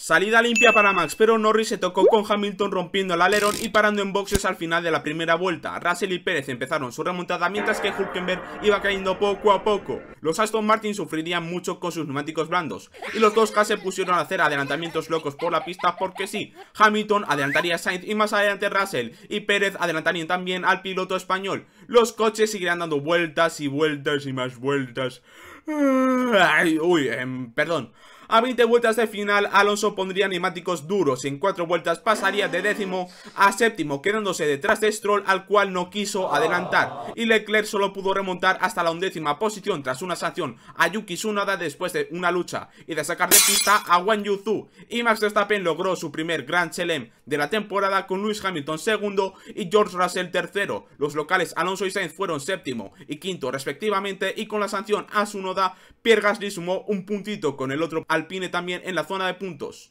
Salida limpia para Max, pero Norris se tocó con Hamilton rompiendo el alerón y parando en boxes al final de la primera vuelta. Russell y Pérez empezaron su remontada mientras que Hulkenberg iba cayendo poco a poco. Los Aston Martin sufrirían mucho con sus neumáticos blandos y los dos K se pusieron a hacer adelantamientos locos por la pista porque sí, Hamilton adelantaría a Sainz y más adelante Russell y Pérez adelantarían también al piloto español. Los coches seguirían dando vueltas y vueltas y más vueltas. uy, em, perdón. A 20 vueltas de final, Alonso pondría animáticos duros. y En 4 vueltas pasaría de décimo a séptimo, quedándose detrás de Stroll, al cual no quiso adelantar. Y Leclerc solo pudo remontar hasta la undécima posición tras una sanción a Yuki Tsunoda después de una lucha y de sacar de pista a Wang Yuzu. Y Max Verstappen logró su primer Grand Chelem de la temporada con Lewis Hamilton segundo y George Russell tercero. Los locales Alonso y Sainz fueron séptimo y quinto respectivamente y con la sanción a su noda, Pierre Gasly sumó un puntito con el otro Alpine también en la zona de puntos.